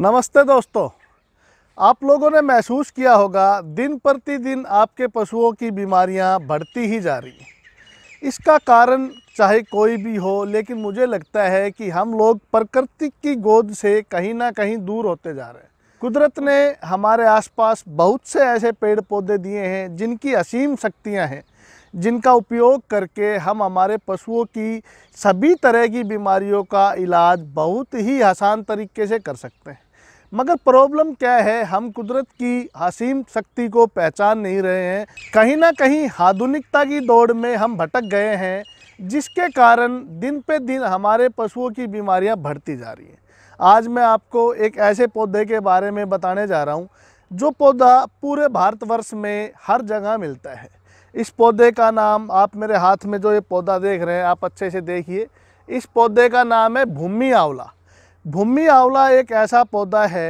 नमस्ते दोस्तों आप लोगों ने महसूस किया होगा दिन प्रतिदिन आपके पशुओं की बीमारियां बढ़ती ही जा रही हैं इसका कारण चाहे कोई भी हो लेकिन मुझे लगता है कि हम लोग प्रकृति की गोद से कहीं ना कहीं दूर होते जा रहे हैं कुदरत ने हमारे आसपास बहुत से ऐसे पेड़ पौधे दिए हैं जिनकी असीम शक्तियाँ हैं जिनका उपयोग करके हम हमारे पशुओं की सभी तरह की बीमारियों का इलाज बहुत ही आसान तरीके से कर सकते हैं मगर प्रॉब्लम क्या है हम कुदरत की हसीम शक्ति को पहचान नहीं रहे हैं कहीं ना कहीं आधुनिकता की दौड़ में हम भटक गए हैं जिसके कारण दिन पे दिन हमारे पशुओं की बीमारियां बढ़ती जा रही हैं आज मैं आपको एक ऐसे पौधे के बारे में बताने जा रहा हूँ जो पौधा पूरे भारतवर्ष में हर जगह मिलता है इस पौधे का नाम आप मेरे हाथ में जो ये पौधा देख रहे हैं आप अच्छे से देखिए इस पौधे का नाम है भूमि आंवला भूमि आंवला एक ऐसा पौधा है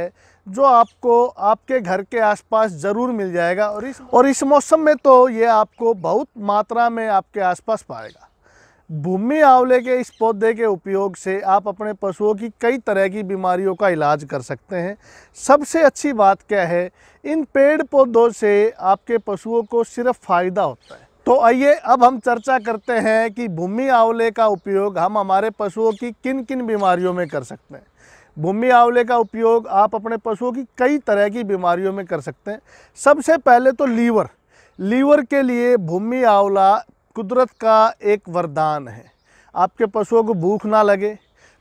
जो आपको आपके घर के आसपास ज़रूर मिल जाएगा और इस और इस मौसम में तो ये आपको बहुत मात्रा में आपके आसपास पाएगा भूमि आंवले के इस पौधे के उपयोग से आप अपने पशुओं की कई तरह की बीमारियों का इलाज कर सकते हैं सबसे अच्छी बात क्या है इन पेड़ पौधों से आपके पशुओं को सिर्फ फ़ायदा होता है तो आइए अब हम चर्चा करते हैं कि भूमि आंवले का उपयोग हम हमारे पशुओं की किन किन बीमारियों में कर सकते हैं भूमि आंवले का उपयोग आप अपने पशुओं की कई तरह की बीमारियों में कर सकते हैं सबसे पहले तो लीवर लीवर के लिए भूमि आंवला कुदरत का एक वरदान है आपके पशुओं को भूख ना लगे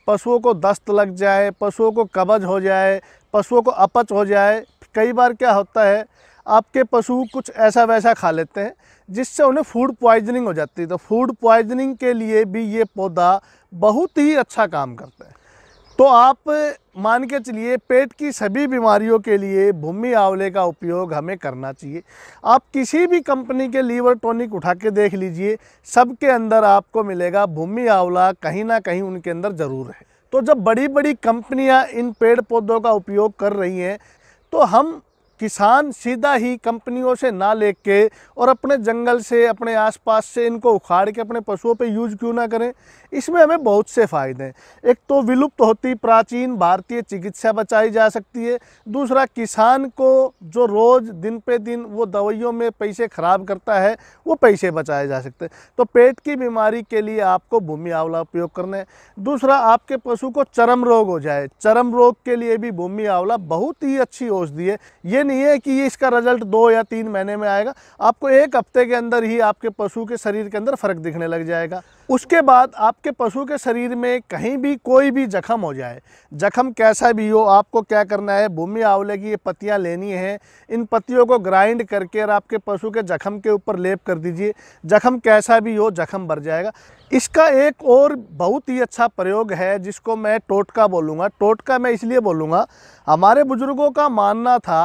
पशुओं को दस्त लग जाए पशुओं को कब्ज हो जाए पशुओं को अपच हो जाए कई बार क्या होता है आपके पशु कुछ ऐसा वैसा खा लेते हैं जिससे उन्हें फूड प्वाइजनिंग हो जाती है तो फूड प्वाइजनिंग के लिए भी ये पौधा बहुत ही अच्छा काम करता है तो आप मान के चलिए पेट की सभी बीमारियों के लिए भूमि आंवले का उपयोग हमें करना चाहिए आप किसी भी कंपनी के लीवर टॉनिक उठा के देख लीजिए सबके अंदर आपको मिलेगा भूमि आंवला कहीं ना कहीं उनके अंदर ज़रूर है तो जब बड़ी बड़ी कंपनियां इन पेड़ पौधों का उपयोग कर रही हैं तो हम किसान सीधा ही कंपनियों से ना लेके और अपने जंगल से अपने आसपास से इनको उखाड़ के अपने पशुओं पे यूज क्यों ना करें इसमें हमें बहुत से फ़ायदे हैं एक तो विलुप्त होती प्राचीन भारतीय चिकित्सा बचाई जा सकती है दूसरा किसान को जो रोज़ दिन पे दिन वो दवाइयों में पैसे ख़राब करता है वो पैसे बचाए जा सकते हैं तो पेट की बीमारी के लिए आपको भूमि आंवला उपयोग करना है दूसरा आपके पशु को चरम रोग हो जाए चरम रोग के लिए भी भूमि आंवला बहुत ही अच्छी औषधि है ये नहीं है कि ये इसका रिजल्ट दो या तीन महीने में आएगा आपको एक हफ्ते के अंदर ही आपके पशु के शरीर के अंदर फर्क दिखने लग जाएगा उसके बाद आपके पशु के शरीर में कहीं भी कोई भी जख्म हो जाए जख्म कैसा भी हो आपको क्या करना है भूमि आंवले की ये पत्तियाँ लेनी है इन पत्तियों को ग्राइंड करके और आपके पशु के जख्म के ऊपर लेप कर दीजिए जख्म कैसा भी हो जख्म भर जाएगा इसका एक और बहुत ही अच्छा प्रयोग है जिसको मैं टोटका बोलूँगा टोटका मैं इसलिए बोलूँगा हमारे बुज़ुर्गों का मानना था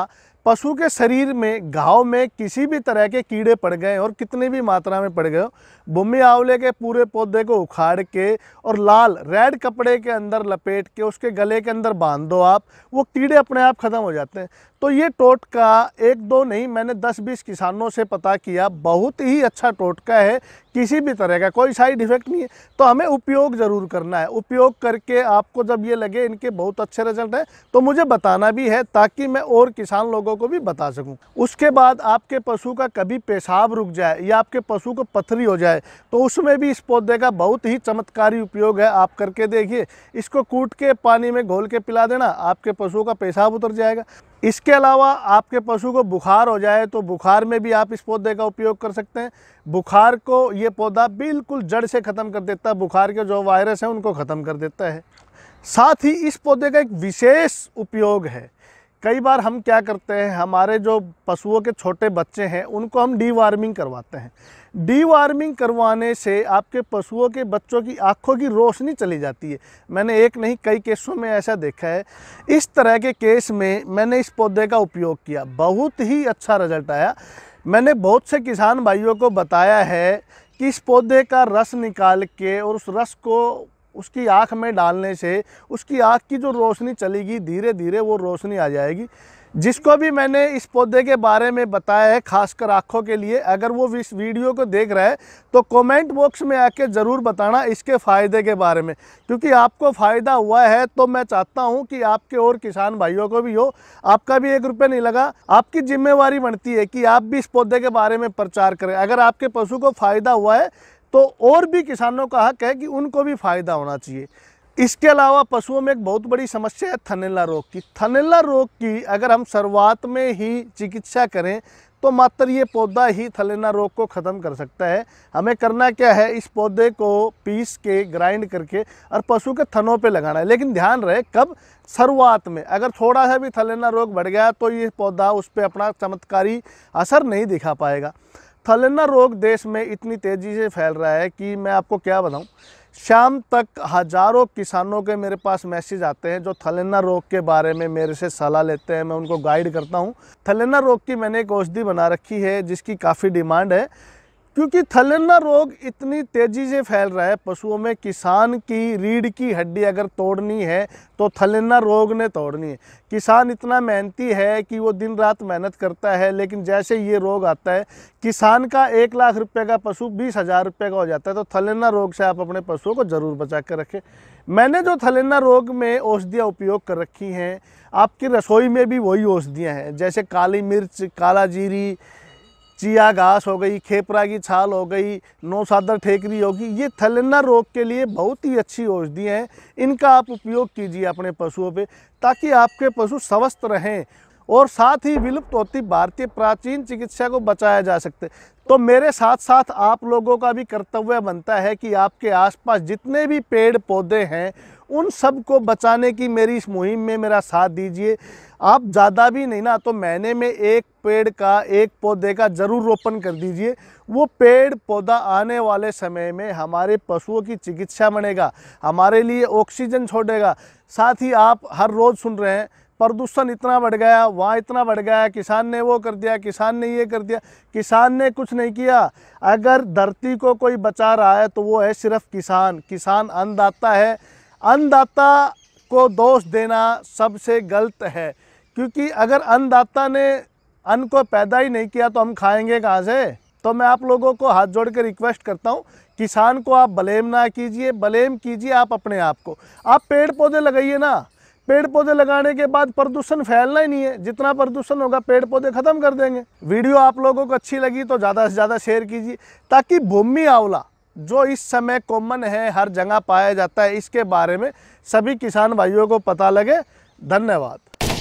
पशु के शरीर में घाव में किसी भी तरह के कीड़े पड़ गए और कितनी भी मात्रा में पड़ गए भूमि आंवले के पूरे पौधे को उखाड़ के और लाल रेड कपड़े के अंदर लपेट के उसके गले के अंदर बांध दो आप वो कीड़े अपने आप ख़त्म हो जाते हैं तो ये टोटका एक दो नहीं मैंने 10-20 किसानों से पता किया बहुत ही अच्छा टोटका है किसी भी तरह का कोई साइड इफ़ेक्ट नहीं है तो हमें उपयोग ज़रूर करना है उपयोग करके आपको जब ये लगे इनके बहुत अच्छे रिजल्ट हैं तो मुझे बताना भी है ताकि मैं और किसान लोगों को भी बता सकूँ उसके बाद आपके पशु का कभी पेशाब रुक जाए या आपके पशु को पथरी हो जाए तो उसमें भी इस पौधे का बहुत ही चमत्कारी उपयोग है आप करके देखिए इसको कूट के पानी में घोल के पिला देना आपके पशु का पेशाब उतर जाएगा इसके अलावा आपके पशु को बुखार हो जाए तो बुखार में भी आप इस पौधे का उपयोग कर सकते हैं बुखार को ये पौधा बिल्कुल जड़ से ख़त्म कर देता है बुखार के जो वायरस हैं उनको ख़त्म कर देता है साथ ही इस पौधे का एक विशेष उपयोग है कई बार हम क्या करते हैं हमारे जो पशुओं के छोटे बच्चे हैं उनको हम डीवार्मिंग करवाते हैं डीवार्मिंग करवाने से आपके पशुओं के बच्चों की आँखों की रोशनी चली जाती है मैंने एक नहीं कई केसों में ऐसा देखा है इस तरह के केस में मैंने इस पौधे का उपयोग किया बहुत ही अच्छा रिजल्ट आया मैंने बहुत से किसान भाइयों को बताया है कि इस पौधे का रस निकाल के और उस रस को उसकी आँख में डालने से उसकी आँख की जो रोशनी चलेगी धीरे धीरे वो रोशनी आ जाएगी जिसको भी मैंने इस पौधे के बारे में बताया है खासकर आँखों के लिए अगर वो इस वीडियो को देख रहा है तो कमेंट बॉक्स में आके ज़रूर बताना इसके फ़ायदे के बारे में क्योंकि आपको फ़ायदा हुआ है तो मैं चाहता हूँ कि आपके और किसान भाइयों को भी हो आपका भी एक रुपये नहीं लगा आपकी जिम्मेवारी बनती है कि आप भी इस पौधे के बारे में प्रचार करें अगर आपके पशु को फ़ायदा हुआ है तो और भी किसानों का हक है कि उनको भी फ़ायदा होना चाहिए इसके अलावा पशुओं में एक बहुत बड़ी समस्या है थनेला रोग की थनेला रोग की अगर हम शुरुआत में ही चिकित्सा करें तो मात्र ये पौधा ही थलेना रोग को ख़त्म कर सकता है हमें करना क्या है इस पौधे को पीस के ग्राइंड करके और पशु के थनों पे लगाना है लेकिन ध्यान रहे कब शुरुआत में अगर थोड़ा सा भी थलेना रोग बढ़ गया तो ये पौधा उस पर अपना चमत्कारी असर नहीं दिखा पाएगा थलेना रोग देश में इतनी तेज़ी से फैल रहा है कि मैं आपको क्या बताऊँ शाम तक हज़ारों किसानों के मेरे पास मैसेज आते हैं जो थलेना रोग के बारे में मेरे से सलाह लेते हैं मैं उनको गाइड करता हूँ थलेना रोग की मैंने एक औषधि बना रखी है जिसकी काफ़ी डिमांड है क्योंकि थलेन्ना रोग इतनी तेज़ी से फैल रहा है पशुओं में किसान की रीढ़ की हड्डी अगर तोड़नी है तो थलेन्ना रोग ने तोड़नी है किसान इतना मेहनती है कि वो दिन रात मेहनत करता है लेकिन जैसे ये रोग आता है किसान का एक लाख रुपए का पशु बीस हज़ार रुपये का हो जाता है तो थलना रोग से आप अपने पशुओं को ज़रूर बचा कर रखें मैंने जो थलेन्ना रोग में औषधियाँ उपयोग कर रखी हैं आपकी रसोई में भी वही औषधियाँ हैं जैसे काली मिर्च काला जीरी चिया घास हो गई खेपरा की छाल हो गई नौसादर ठेकरी होगी ये थलना रोग के लिए बहुत ही अच्छी औषधियाँ हैं इनका आप उपयोग कीजिए अपने पशुओं पे ताकि आपके पशु स्वस्थ रहें और साथ ही विलुप्त होती भारतीय प्राचीन चिकित्सा को बचाया जा सकते तो मेरे साथ साथ आप लोगों का भी कर्तव्य बनता है कि आपके आसपास जितने भी पेड़ पौधे हैं उन सब को बचाने की मेरी इस मुहिम में मेरा साथ दीजिए आप ज़्यादा भी नहीं ना तो महीने में एक पेड़ का एक पौधे का ज़रूर रोपण कर दीजिए वो पेड़ पौधा आने वाले समय में हमारे पशुओं की चिकित्सा बनेगा हमारे लिए ऑक्सीजन छोड़ेगा साथ ही आप हर रोज़ सुन रहे हैं प्रदूषण इतना बढ़ गया वहाँ इतना बढ़ गया किसान ने वो कर दिया किसान ने ये कर दिया किसान ने कुछ नहीं किया अगर धरती को कोई बचा रहा है तो वो है सिर्फ किसान किसान अन्नदाता है अन्नदाता को दोष देना सबसे गलत है क्योंकि अगर अन्नदाता ने अन्न को पैदा ही नहीं किया तो हम खाएंगे कहाँ से तो मैं आप लोगों को हाथ जोड़ कर रिक्वेस्ट करता हूँ किसान को आप ब्लेम ना कीजिए ब्लेम कीजिए आप अपने आप को आप पेड़ पौधे लगाइए ना पेड़ पौधे लगाने के बाद प्रदूषण फैलना ही नहीं है जितना प्रदूषण होगा पेड़ पौधे ख़त्म कर देंगे वीडियो आप लोगों को अच्छी लगी तो ज़्यादा से ज़्यादा शेयर कीजिए ताकि भूमि आंवला जो इस समय कॉमन है हर जगह पाया जाता है इसके बारे में सभी किसान भाइयों को पता लगे धन्यवाद